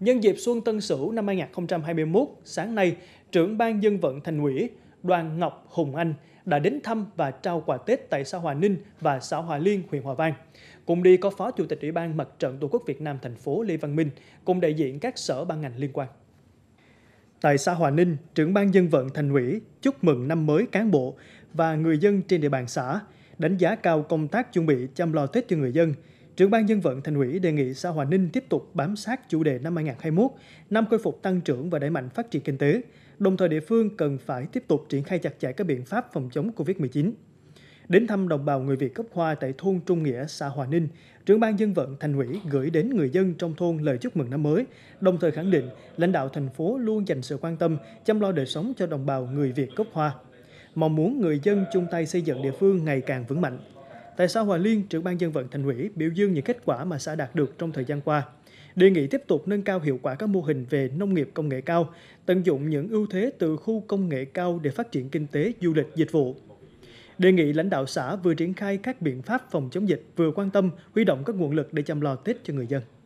Nhân dịp Xuân Tân Sửu năm 2021, sáng nay, trưởng ban dân vận thành ủy Đoàn Ngọc Hùng Anh đã đến thăm và trao quà Tết tại xã Hòa Ninh và xã Hòa Liên, huyện Hòa Vang. Cùng đi có Phó Chủ tịch Ủy ban Mặt trận Tổ quốc Việt Nam thành phố Lê Văn Minh cùng đại diện các sở ban ngành liên quan. Tại xã Hòa Ninh, trưởng ban dân vận thành ủy chúc mừng năm mới cán bộ và người dân trên địa bàn xã, đánh giá cao công tác chuẩn bị chăm lo Tết cho người dân – Trưởng ban dân vận thành ủy đề nghị xã Hòa Ninh tiếp tục bám sát chủ đề năm 2021, năm khôi phục tăng trưởng và đẩy mạnh phát triển kinh tế, đồng thời địa phương cần phải tiếp tục triển khai chặt chẽ các biện pháp phòng chống COVID-19. Đến thăm đồng bào người Việt gốc Hoa tại thôn Trung Nghĩa, xã Hòa Ninh, trưởng ban dân vận thành ủy gửi đến người dân trong thôn lời chúc mừng năm mới, đồng thời khẳng định lãnh đạo thành phố luôn dành sự quan tâm, chăm lo đời sống cho đồng bào người Việt gốc Hoa. Mong muốn người dân chung tay xây dựng địa phương ngày càng vững mạnh, tại xã Hòa Liên, trưởng ban dân vận thành ủy biểu dương những kết quả mà xã đạt được trong thời gian qua. Đề nghị tiếp tục nâng cao hiệu quả các mô hình về nông nghiệp công nghệ cao, tận dụng những ưu thế từ khu công nghệ cao để phát triển kinh tế, du lịch, dịch vụ. Đề nghị lãnh đạo xã vừa triển khai các biện pháp phòng chống dịch, vừa quan tâm huy động các nguồn lực để chăm lo Tết cho người dân.